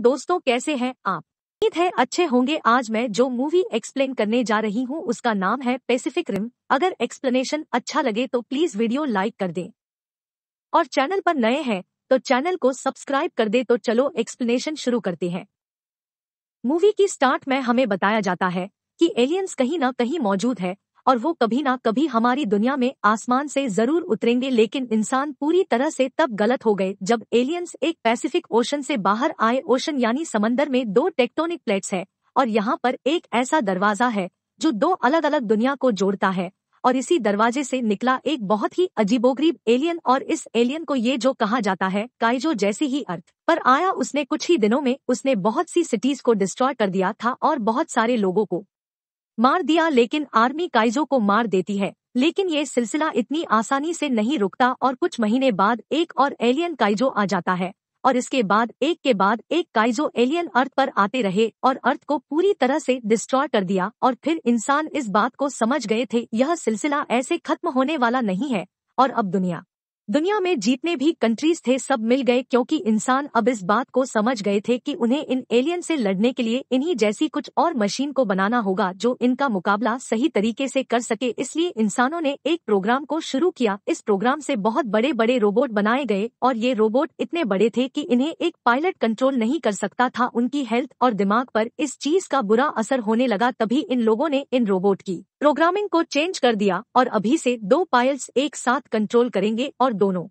दोस्तों कैसे हैं आप उम्मीद है अच्छे होंगे आज मैं जो मूवी एक्सप्लेन करने जा रही हूँ उसका नाम है पेसिफिक रिम अगर एक्सप्लेनेशन अच्छा लगे तो प्लीज वीडियो लाइक कर दें और चैनल पर नए हैं तो चैनल को सब्सक्राइब कर दे तो चलो एक्सप्लेनेशन शुरू करते हैं मूवी की स्टार्ट में हमें बताया जाता है की एलियंस कहीं ना कहीं मौजूद है और वो कभी ना कभी हमारी दुनिया में आसमान से जरूर उतरेंगे लेकिन इंसान पूरी तरह से तब गलत हो गए जब एलियंस एक पैसिफिक ओशन से बाहर आए ओशन यानी समंदर में दो टेक्टोनिक प्लेट्स है और यहाँ पर एक ऐसा दरवाजा है जो दो अलग अलग दुनिया को जोड़ता है और इसी दरवाजे से निकला एक बहुत ही अजीबोगरीब एलियन और इस एलियन को ये जो कहा जाता है काइजो जैसी ही अर्थ पर आया उसने कुछ ही दिनों में उसने बहुत सी सिटीज को डिस्ट्रॉय कर दिया था और बहुत सारे लोगों को मार दिया लेकिन आर्मी काइजो को मार देती है लेकिन ये सिलसिला इतनी आसानी से नहीं रुकता और कुछ महीने बाद एक और एलियन काइजो आ जाता है और इसके बाद एक के बाद एक काइजो एलियन अर्थ पर आते रहे और अर्थ को पूरी तरह से डिस्ट्रॉय कर दिया और फिर इंसान इस बात को समझ गए थे यह सिलसिला ऐसे खत्म होने वाला नहीं है और अब दुनिया दुनिया में जीतने भी कंट्रीज थे सब मिल गए क्योंकि इंसान अब इस बात को समझ गए थे कि उन्हें इन एलियन से लड़ने के लिए इन्हीं जैसी कुछ और मशीन को बनाना होगा जो इनका मुकाबला सही तरीके से कर सके इसलिए इंसानों ने एक प्रोग्राम को शुरू किया इस प्रोग्राम से बहुत बड़े बड़े रोबोट बनाए गए और ये रोबोट इतने बड़े थे की इन्हें एक पायलट कंट्रोल नहीं कर सकता था उनकी हेल्थ और दिमाग आरोप इस चीज का बुरा असर होने लगा तभी इन लोगों ने इन रोबोट की प्रोग्रामिंग को चेंज कर दिया और अभी से दो पायल्स एक साथ कंट्रोल करेंगे और दोनों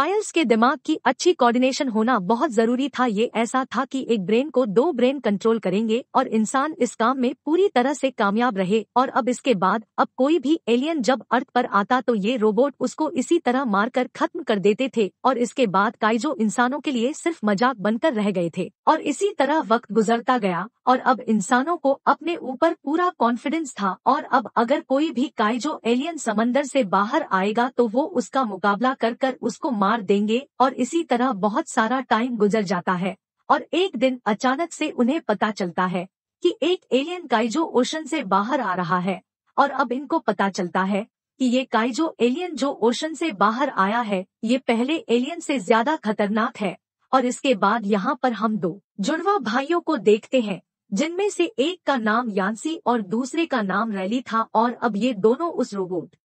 पायल्स के दिमाग की अच्छी कोऑर्डिनेशन होना बहुत जरूरी था ये ऐसा था कि एक ब्रेन को दो ब्रेन कंट्रोल करेंगे और इंसान इस काम में पूरी तरह से कामयाब रहे और अब इसके बाद अब कोई भी एलियन जब अर्थ पर आता तो ये रोबोट उसको इसी तरह मारकर खत्म कर देते थे और इसके बाद काइजो इंसानों के लिए सिर्फ मजाक बनकर रह गए थे और इसी तरह वक्त गुजरता गया और अब इंसानों को अपने ऊपर पूरा कॉन्फिडेंस था और अब अगर कोई भी काइजो एलियन समंदर से बाहर आएगा तो वो उसका मुकाबला कर कर उसको मार मार देंगे और इसी तरह बहुत सारा टाइम गुजर जाता है और एक दिन अचानक से उन्हें पता चलता है कि एक एलियन काइजो ओशन से बाहर आ रहा है और अब इनको पता चलता है कि ये काइजो एलियन जो ओशन से बाहर आया है ये पहले एलियन से ज्यादा खतरनाक है और इसके बाद यहाँ पर हम दो जुड़वा भाइयों को देखते हैं जिनमें से एक का नाम यांसी और दूसरे का नाम रैली था और अब ये दोनों उस रोबोट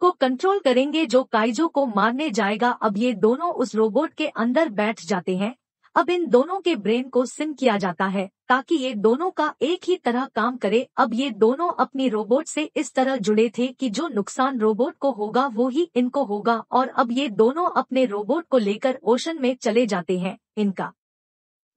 को कंट्रोल करेंगे जो काइजो को मारने जाएगा अब ये दोनों उस रोबोट के अंदर बैठ जाते हैं अब इन दोनों के ब्रेन को सिम किया जाता है ताकि ये दोनों का एक ही तरह काम करे अब ये दोनों अपनी रोबोट से इस तरह जुड़े थे कि जो नुकसान रोबोट को होगा वो ही इनको होगा और अब ये दोनों अपने रोबोट को लेकर ओशन में चले जाते हैं इनका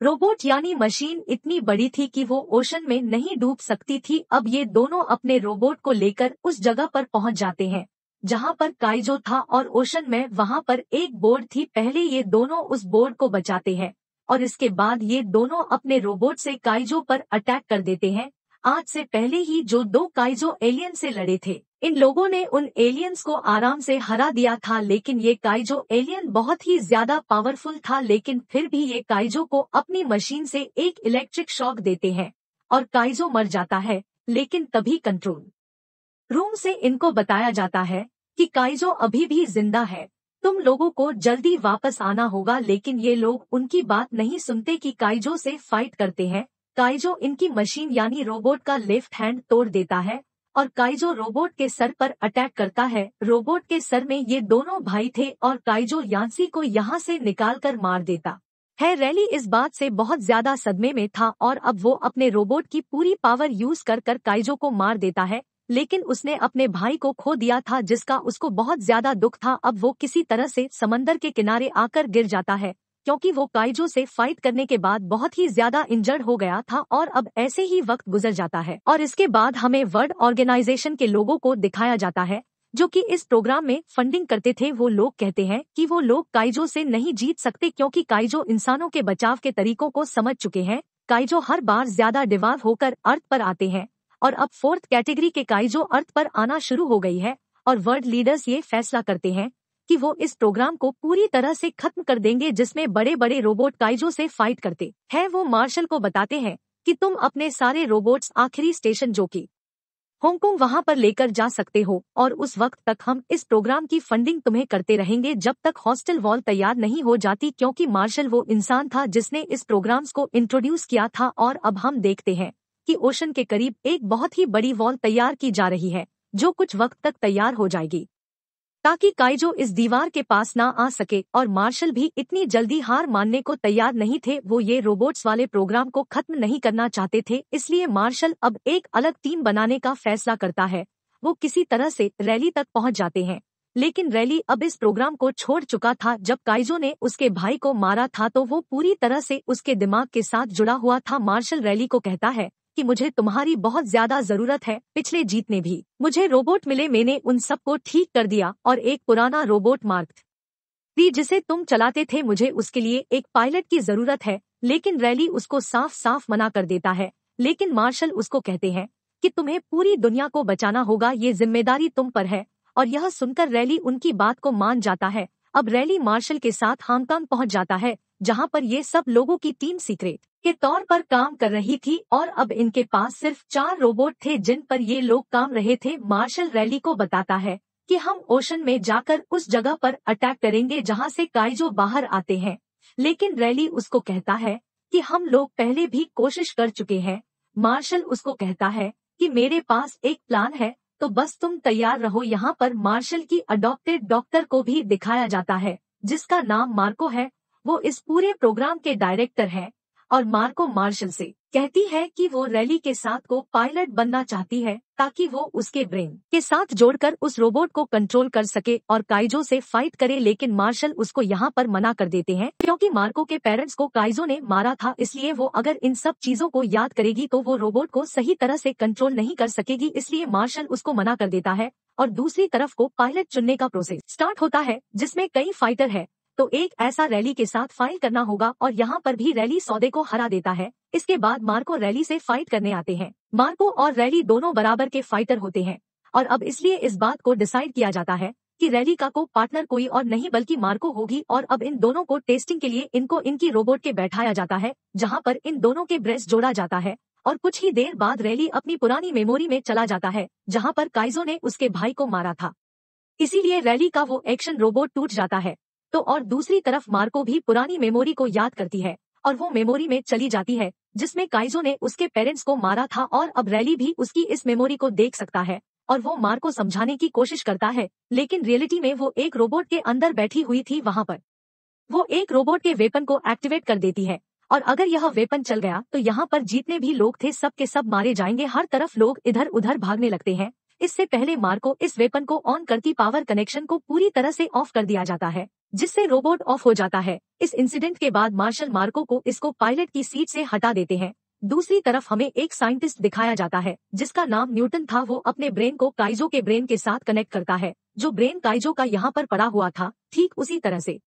रोबोट यानी मशीन इतनी बड़ी थी कि वो ओशन में नहीं डूब सकती थी अब ये दोनों अपने रोबोट को लेकर उस जगह पर पहुंच जाते हैं जहां पर काइजो था और ओशन में वहां पर एक बोर्ड थी पहले ये दोनों उस बोर्ड को बचाते हैं और इसके बाद ये दोनों अपने रोबोट से काइजो पर अटैक कर देते हैं आज से पहले ही जो दो काइजो एलियन से लड़े थे इन लोगों ने उन एलियंस को आराम से हरा दिया था लेकिन ये काइजो एलियन बहुत ही ज्यादा पावरफुल था लेकिन फिर भी ये काइजो को अपनी मशीन से एक इलेक्ट्रिक शॉक देते हैं और काइजो मर जाता है लेकिन तभी कंट्रोल रूम से इनको बताया जाता है कि काइजो अभी भी जिंदा है तुम लोगों को जल्दी वापस आना होगा लेकिन ये लोग उनकी बात नहीं सुनते कि काइजो से फाइट करते हैं काइजो इनकी मशीन यानी रोबोट का लेफ्ट हैंड तोड़ देता है और काइजो रोबोट के सर पर अटैक करता है रोबोट के सर में ये दोनों भाई थे और काइजो यांसी को यहाँ से कर मार देता है रैली इस बात से बहुत ज्यादा सदमे में था और अब वो अपने रोबोट की पूरी पावर यूज कर कर काइजो को मार देता है लेकिन उसने अपने भाई को खो दिया था जिसका उसको बहुत ज्यादा दुख था अब वो किसी तरह से समंदर के किनारे आकर गिर जाता है क्योंकि वो काइजो से फाइट करने के बाद बहुत ही ज्यादा इंजर्ड हो गया था और अब ऐसे ही वक्त गुजर जाता है और इसके बाद हमें वर्ल्ड ऑर्गेनाइजेशन के लोगों को दिखाया जाता है जो कि इस प्रोग्राम में फंडिंग करते थे वो लोग कहते हैं कि वो लोग काइजो से नहीं जीत सकते क्योंकि काइजो इंसानों के बचाव के तरीकों को समझ चुके हैं काइजो हर बार ज्यादा डिवाल्व होकर अर्थ पर आते हैं और अब फोर्थ कैटेगरी के काइजो अर्थ पर आना शुरू हो गई है और वर्ल्ड लीडर्स ये फैसला करते हैं कि वो इस प्रोग्राम को पूरी तरह से खत्म कर देंगे जिसमें बड़े बड़े रोबोट काइजो से फाइट करते हैं वो मार्शल को बताते हैं कि तुम अपने सारे रोबोट्स आखिरी स्टेशन जो कि हांगकांग वहां पर लेकर जा सकते हो और उस वक्त तक हम इस प्रोग्राम की फंडिंग तुम्हें करते रहेंगे जब तक हॉस्टल वॉल तैयार नहीं हो जाती क्योंकि मार्शल वो इंसान था जिसने इस प्रोग्राम को इंट्रोड्यूस किया था और अब हम देखते हैं की ओशन के करीब एक बहुत ही बड़ी वॉल तैयार की जा रही है जो कुछ वक्त तक तैयार हो जाएगी ताकि काइजो इस दीवार के पास ना आ सके और मार्शल भी इतनी जल्दी हार मानने को तैयार नहीं थे वो ये रोबोट्स वाले प्रोग्राम को खत्म नहीं करना चाहते थे इसलिए मार्शल अब एक अलग टीम बनाने का फैसला करता है वो किसी तरह से रैली तक पहुंच जाते हैं लेकिन रैली अब इस प्रोग्राम को छोड़ चुका था जब काइजो ने उसके भाई को मारा था तो वो पूरी तरह से उसके दिमाग के साथ जुड़ा हुआ था मार्शल रैली को कहता है कि मुझे तुम्हारी बहुत ज्यादा जरूरत है पिछले जीतने भी मुझे रोबोट मिले मैंने उन सबको ठीक कर दिया और एक पुराना रोबोट मार्क दी जिसे तुम चलाते थे मुझे उसके लिए एक पायलट की जरूरत है लेकिन रैली उसको साफ साफ मना कर देता है लेकिन मार्शल उसको कहते हैं कि तुम्हें पूरी दुनिया को बचाना होगा ये जिम्मेदारी तुम पर है और यह सुनकर रैली उनकी बात को मान जाता है अब रैली मार्शल के साथ हांगकांग पहुंच जाता है जहां पर ये सब लोगों की टीम सीक्रेट के तौर पर काम कर रही थी और अब इनके पास सिर्फ चार रोबोट थे जिन पर ये लोग काम रहे थे मार्शल रैली को बताता है कि हम ओशन में जाकर उस जगह पर अटैक करेंगे जहां से काइजो बाहर आते हैं लेकिन रैली उसको कहता है कि हम लोग पहले भी कोशिश कर चुके हैं मार्शल उसको कहता है कि मेरे पास एक प्लान है तो बस तुम तैयार रहो यहाँ पर मार्शल की अडॉप्टेड डॉक्टर को भी दिखाया जाता है जिसका नाम मार्को है वो इस पूरे प्रोग्राम के डायरेक्टर है और मार्को मार्शल से कहती है कि वो रैली के साथ को पायलट बनना चाहती है ताकि वो उसके ब्रेन के साथ जोड़कर उस रोबोट को कंट्रोल कर सके और काइजो से फाइट करे लेकिन मार्शल उसको यहाँ पर मना कर देते हैं क्योंकि मार्को के पेरेंट्स को काइजो ने मारा था इसलिए वो अगर इन सब चीजों को याद करेगी तो वो रोबोट को सही तरह ऐसी कंट्रोल नहीं कर सकेगी इसलिए मार्शल उसको मना कर देता है और दूसरी तरफ को पायलट चुनने का प्रोसेस स्टार्ट होता है जिसमे कई फाइटर है तो एक ऐसा रैली के साथ फाइल करना होगा और यहाँ पर भी रैली सौदे को हरा देता है इसके बाद मार्को रैली से फाइट करने आते हैं मार्को और रैली दोनों बराबर के फाइटर होते हैं और अब इसलिए इस बात को डिसाइड किया जाता है कि रैली का को पार्टनर कोई और नहीं बल्कि मार्को होगी और अब इन दोनों को टेस्टिंग के लिए इनको इनकी रोबोट के बैठाया जाता है जहाँ पर इन दोनों के ब्रेस जोड़ा जाता है और कुछ ही देर बाद रैली अपनी पुरानी मेमोरी में चला जाता है जहाँ पर काइजो ने उसके भाई को मारा था इसीलिए रैली का वो एक्शन रोबोट टूट जाता है तो और दूसरी तरफ मार्को भी पुरानी मेमोरी को याद करती है और वो मेमोरी में चली जाती है जिसमें काइजो ने उसके पेरेंट्स को मारा था और अब रैली भी उसकी इस मेमोरी को देख सकता है और वो मार को समझाने की कोशिश करता है लेकिन रियलिटी में वो एक रोबोट के अंदर बैठी हुई थी वहां पर वो एक रोबोट के वेपन को एक्टिवेट कर देती है और अगर यह वेपन चल गया तो यहाँ पर जीतने भी लोग थे सब के सब मारे जाएंगे हर तरफ लोग इधर उधर भागने लगते हैं इससे पहले मार को इस वेपन को ऑन करती पावर कनेक्शन को पूरी तरह से ऑफ कर दिया जाता है जिससे रोबोट ऑफ हो जाता है इस इंसिडेंट के बाद मार्शल मार्को को इसको पायलट की सीट से हटा देते हैं दूसरी तरफ हमें एक साइंटिस्ट दिखाया जाता है जिसका नाम न्यूटन था वो अपने ब्रेन को काइजो के ब्रेन के साथ कनेक्ट करता है जो ब्रेन काइजो का यहाँ पर पड़ा हुआ था ठीक उसी तरह से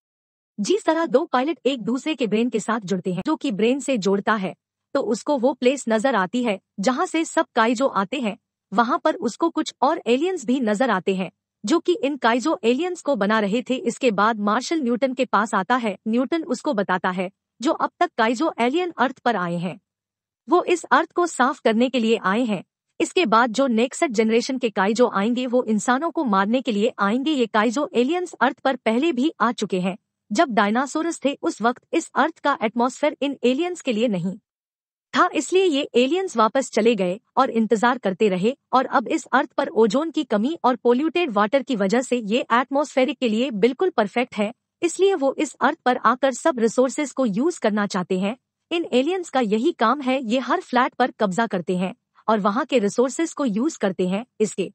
जिस तरह दो पायलट एक दूसरे के ब्रेन के साथ जुड़ते हैं जो कि ब्रेन से जोड़ता है तो उसको वो प्लेस नजर आती है जहाँ से सब काइजो आते हैं वहाँ पर उसको कुछ और एलियंस भी नजर आते हैं जो कि इन काइजो एलियंस को बना रहे थे इसके बाद मार्शल न्यूटन के पास आता है न्यूटन उसको बताता है जो अब तक काइजो एलियन अर्थ पर आए हैं वो इस अर्थ को साफ करने के लिए आए हैं इसके बाद जो नेक्स्ट जनरेशन के काइजो आएंगे वो इंसानों को मारने के लिए आएंगे ये काइजो एलियंस अर्थ पर पहले भी आ चुके हैं जब डायनासोरस थे उस वक्त इस अर्थ का एटमॉस्फेयर इन एलियंस के लिए नहीं था इसलिए ये एलियंस वापस चले गए और इंतजार करते रहे और अब इस अर्थ पर ओजोन की कमी और पोल्यूटेड वाटर की वजह से ये एटमोस्फेयर के लिए बिल्कुल परफेक्ट है इसलिए वो इस अर्थ पर आकर सब रिसोर्सेज को यूज करना चाहते हैं इन एलियंस का यही काम है ये हर फ्लैट पर कब्जा करते हैं और वहाँ के रिसोर्सेज को यूज करते हैं इसके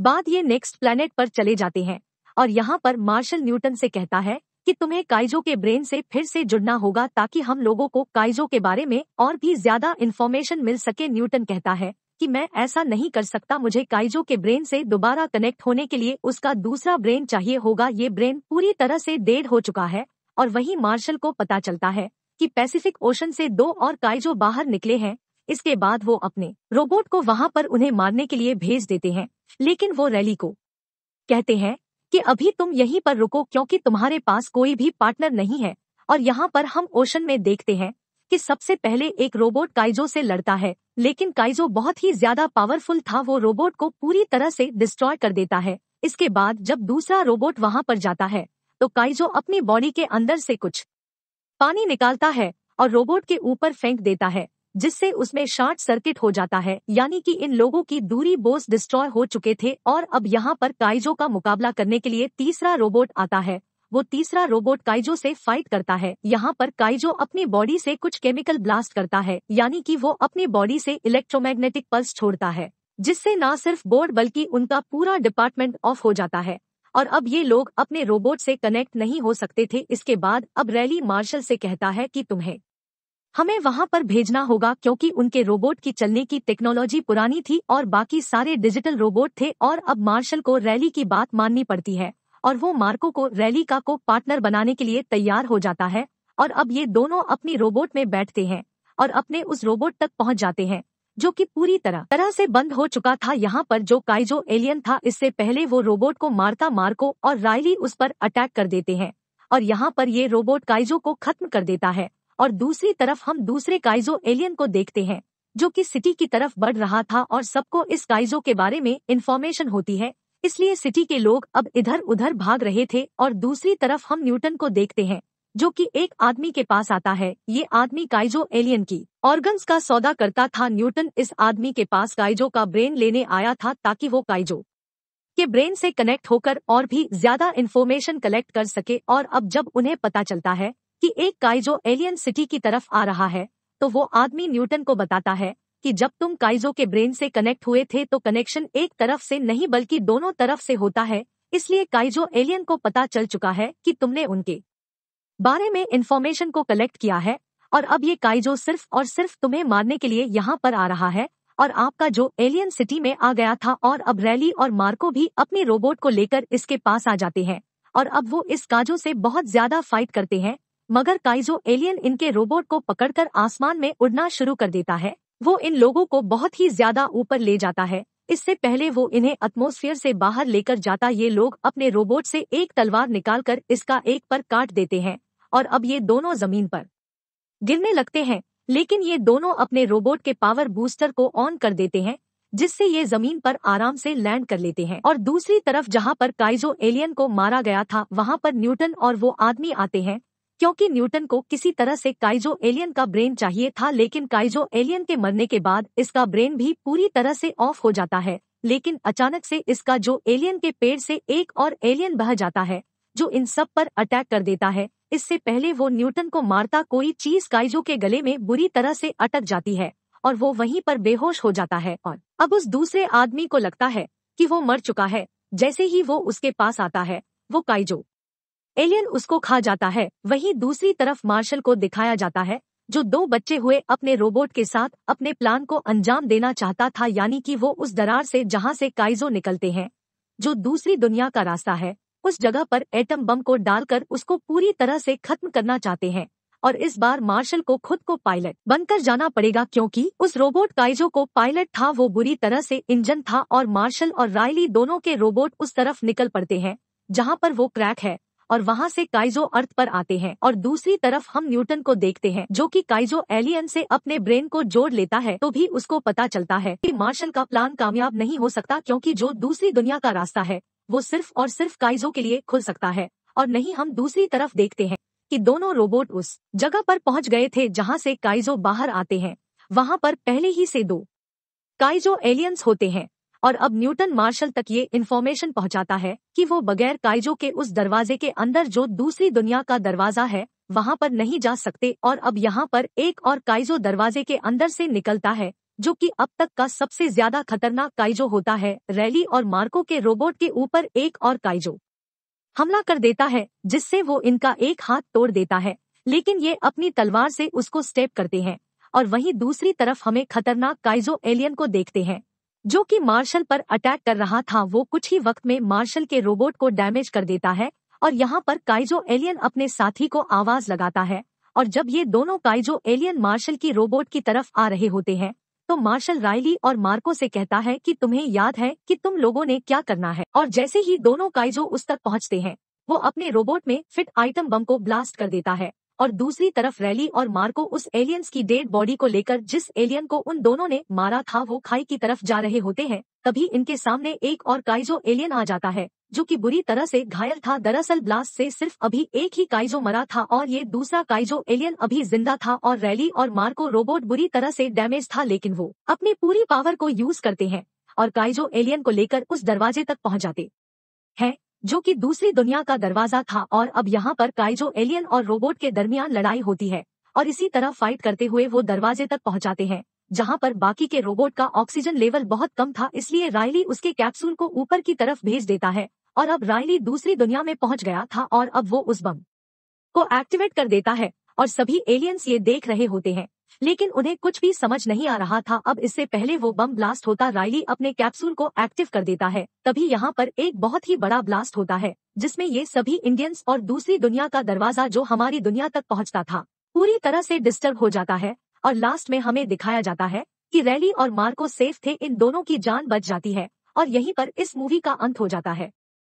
बाद ये नेक्स्ट प्लैनेट पर चले जाते हैं और यहाँ पर मार्शल न्यूटन से कहता है कि तुम्हें काइजो के ब्रेन से फिर से जुड़ना होगा ताकि हम लोगों को काइजो के बारे में और भी ज्यादा इन्फॉर्मेशन मिल सके न्यूटन कहता है कि मैं ऐसा नहीं कर सकता मुझे काइजो के ब्रेन से दोबारा कनेक्ट होने के लिए उसका दूसरा ब्रेन चाहिए होगा ये ब्रेन पूरी तरह से डेड हो चुका है और वही मार्शल को पता चलता है कि पैसिफिक ओशन से दो और काइजो बाहर निकले हैं इसके बाद वो अपने रोबोट को वहाँ पर उन्हें मारने के लिए भेज देते हैं लेकिन वो रैली को कहते हैं कि अभी तुम यहीं पर रुको क्योंकि तुम्हारे पास कोई भी पार्टनर नहीं है और यहाँ पर हम ओशन में देखते हैं कि सबसे पहले एक रोबोट काइजो से लड़ता है लेकिन काइजो बहुत ही ज्यादा पावरफुल था वो रोबोट को पूरी तरह से डिस्ट्रॉय कर देता है इसके बाद जब दूसरा रोबोट वहाँ पर जाता है तो काइजो अपनी बॉडी के अंदर से कुछ पानी निकालता है और रोबोट के ऊपर फेंक देता है जिससे उसमें शॉर्ट सर्किट हो जाता है यानी कि इन लोगों की दूरी बोस डिस्ट्रॉय हो चुके थे और अब यहाँ पर काइजो का मुकाबला करने के लिए तीसरा रोबोट आता है वो तीसरा रोबोट काइजो से फाइट करता है यहाँ पर काइजो अपनी बॉडी से कुछ केमिकल ब्लास्ट करता है यानी कि वो अपनी बॉडी से इलेक्ट्रोमैग्नेटिक पल्स छोड़ता है जिससे न सिर्फ बोर्ड बल्कि उनका पूरा डिपार्टमेंट ऑफ हो जाता है और अब ये लोग अपने रोबोट से कनेक्ट नहीं हो सकते थे इसके बाद अब रैली मार्शल से कहता है कि तुम्हें हमें वहां पर भेजना होगा क्योंकि उनके रोबोट की चलने की टेक्नोलॉजी पुरानी थी और बाकी सारे डिजिटल रोबोट थे और अब मार्शल को रैली की बात माननी पड़ती है और वो मार्को को रैली का को पार्टनर बनाने के लिए तैयार हो जाता है और अब ये दोनों अपनी रोबोट में बैठते हैं और अपने उस रोबोट तक पहुंच जाते हैं जो कि पूरी तरह तरह से बंद हो चुका था यहाँ पर जो काइजो एलियन था इससे पहले वो रोबोट को मारता मार्को और रायली उस पर अटैक कर देते हैं और यहाँ पर ये रोबोट काइजो को खत्म कर देता है और दूसरी तरफ हम दूसरे काइजो एलियन को देखते हैं जो कि सिटी की तरफ बढ़ रहा था और सबको इस काइजो के बारे में इन्फॉर्मेशन होती है इसलिए सिटी के लोग अब इधर उधर भाग रहे थे और दूसरी तरफ हम न्यूटन को देखते हैं जो कि एक आदमी के पास आता है ये आदमी काइजो एलियन की ऑर्गन्स का सौदा करता था न्यूटन इस आदमी के पास काइजो का ब्रेन लेने आया था ताकि वो काइजो के ब्रेन से कनेक्ट होकर और भी ज्यादा इन्फॉर्मेशन कलेक्ट कर सके और अब जब उन्हें पता चलता है कि एक काइजो एलियन सिटी की तरफ आ रहा है तो वो आदमी न्यूटन को बताता है कि जब तुम काइजो के ब्रेन से कनेक्ट हुए थे तो कनेक्शन एक तरफ से नहीं बल्कि दोनों तरफ से होता है इसलिए काइजो एलियन को पता चल चुका है कि तुमने उनके बारे में इन्फॉर्मेशन को कलेक्ट किया है और अब ये काइजो सिर्फ और सिर्फ तुम्हें मारने के लिए यहाँ पर आ रहा है और आपका जो एलियन सिटी में आ गया था और अब रैली और मार्को भी अपनी रोबोट को लेकर इसके पास आ जाते हैं और अब वो इस काजो से बहुत ज्यादा फाइट करते हैं मगर काइजो एलियन इनके रोबोट को पकड़कर आसमान में उड़ना शुरू कर देता है वो इन लोगों को बहुत ही ज्यादा ऊपर ले जाता है इससे पहले वो इन्हें एटमोस्फियर से बाहर लेकर जाता ये लोग अपने रोबोट से एक तलवार निकालकर इसका एक पर काट देते हैं और अब ये दोनों जमीन पर गिरने लगते हैं लेकिन ये दोनों अपने रोबोट के पावर बूस्टर को ऑन कर देते हैं जिससे ये जमीन पर आराम से लैंड कर लेते हैं और दूसरी तरफ जहाँ पर काइजो एलियन को मारा गया था वहाँ पर न्यूटन और वो आदमी आते हैं क्योंकि न्यूटन को किसी तरह से काइजो एलियन का ब्रेन चाहिए था लेकिन काइजो एलियन के मरने के बाद इसका ब्रेन भी पूरी तरह से ऑफ हो जाता है लेकिन अचानक से इसका जो एलियन के पेड़ से एक और एलियन बह जाता है जो इन सब पर अटैक कर देता है इससे पहले वो न्यूटन को मारता कोई चीज काइजो के गले में बुरी तरह से अटक जाती है और वो वहीं पर बेहोश हो जाता है और अब उस दूसरे आदमी को लगता है कि वो मर चुका है जैसे ही वो उसके पास आता है वो काइजो एलियन उसको खा जाता है वहीं दूसरी तरफ मार्शल को दिखाया जाता है जो दो बच्चे हुए अपने रोबोट के साथ अपने प्लान को अंजाम देना चाहता था यानी कि वो उस दरार से जहां से काइजो निकलते हैं जो दूसरी दुनिया का रास्ता है उस जगह पर एटम बम को डालकर उसको पूरी तरह से खत्म करना चाहते हैं और इस बार मार्शल को खुद को पायलट बनकर जाना पड़ेगा क्योंकि उस रोबोट काइजो को पायलट था वो बुरी तरह से इंजन था और मार्शल और रायली दोनों के रोबोट उस तरफ निकल पड़ते हैं जहां पर वो क्रैक है और वहाँ से काइजो अर्थ पर आते हैं और दूसरी तरफ हम न्यूटन को देखते हैं जो कि काइजो एलियन से अपने ब्रेन को जोड़ लेता है तो भी उसको पता चलता है कि मार्शल का प्लान कामयाब नहीं हो सकता क्योंकि जो दूसरी दुनिया का रास्ता है वो सिर्फ और सिर्फ काइजो के लिए खुल सकता है और नहीं हम दूसरी तरफ देखते हैं कि दोनों रोबोट उस जगह पर पहुंच गए थे जहां से काइजो बाहर आते हैं वहां पर पहले ही से दो काइजो एलियंस होते हैं और अब न्यूटन मार्शल तक ये इन्फॉर्मेशन पहुंचाता है कि वो बगैर काइजो के उस दरवाजे के अंदर जो दूसरी दुनिया का दरवाजा है वहाँ पर नहीं जा सकते और अब यहाँ पर एक और काइजो दरवाजे के अंदर से निकलता है जो कि अब तक का सबसे ज्यादा खतरनाक काइजो होता है रैली और मार्को के रोबोट के ऊपर एक और काइजो हमला कर देता है जिससे वो इनका एक हाथ तोड़ देता है लेकिन ये अपनी तलवार से उसको स्टेप करते हैं और वहीं दूसरी तरफ हमें खतरनाक काइजो एलियन को देखते हैं जो कि मार्शल पर अटैक कर रहा था वो कुछ ही वक्त में मार्शल के रोबोट को डैमेज कर देता है और यहाँ पर काइजो एलियन अपने साथी को आवाज लगाता है और जब ये दोनों काइजो एलियन मार्शल की रोबोट की तरफ आ रहे होते हैं तो मार्शल रायली और मार्को से कहता है कि तुम्हें याद है कि तुम लोगों ने क्या करना है और जैसे ही दोनों काइजो उस तक पहुंचते हैं वो अपने रोबोट में फिट आइटम बम को ब्लास्ट कर देता है और दूसरी तरफ रैली और मार्को उस एलियंस की डेड बॉडी को लेकर जिस एलियन को उन दोनों ने मारा था वो खाई की तरफ जा रहे होते हैं तभी इनके सामने एक और काइजो एलियन आ जाता है जो कि बुरी तरह से घायल था दरअसल ब्लास्ट से सिर्फ अभी एक ही काइजो मरा था और ये दूसरा काइजो एलियन अभी जिंदा था और रैली और मार्को रोबोट बुरी तरह से डैमेज था लेकिन वो अपनी पूरी पावर को यूज करते हैं और काइजो एलियन को लेकर उस दरवाजे तक पहुंच जाते हैं जो कि दूसरी दुनिया का दरवाजा था और अब यहाँ पर काइजो एलियन और रोबोट के दरमियान लड़ाई होती है और इसी तरह फाइट करते हुए वो दरवाजे तक पहुँचाते हैं जहाँ पर बाकी के रोबोट का ऑक्सीजन लेवल बहुत कम था इसलिए रायली उसके कैप्सूल को ऊपर की तरफ भेज देता है और अब रायली दूसरी दुनिया में पहुँच गया था और अब वो उस बम को एक्टिवेट कर देता है और सभी एलियंस ये देख रहे होते हैं लेकिन उन्हें कुछ भी समझ नहीं आ रहा था अब इससे पहले वो बम ब्लास्ट होता रायली अपने कैप्सूल को एक्टिव कर देता है तभी यहाँ पर एक बहुत ही बड़ा ब्लास्ट होता है जिसमें ये सभी इंडियंस और दूसरी दुनिया का दरवाजा जो हमारी दुनिया तक पहुँचता था पूरी तरह से डिस्टर्ब हो जाता है और लास्ट में हमें दिखाया जाता है कि रैली और मार्को सेफ थे इन दोनों की जान बच जाती है और यहीं पर इस मूवी का अंत हो जाता है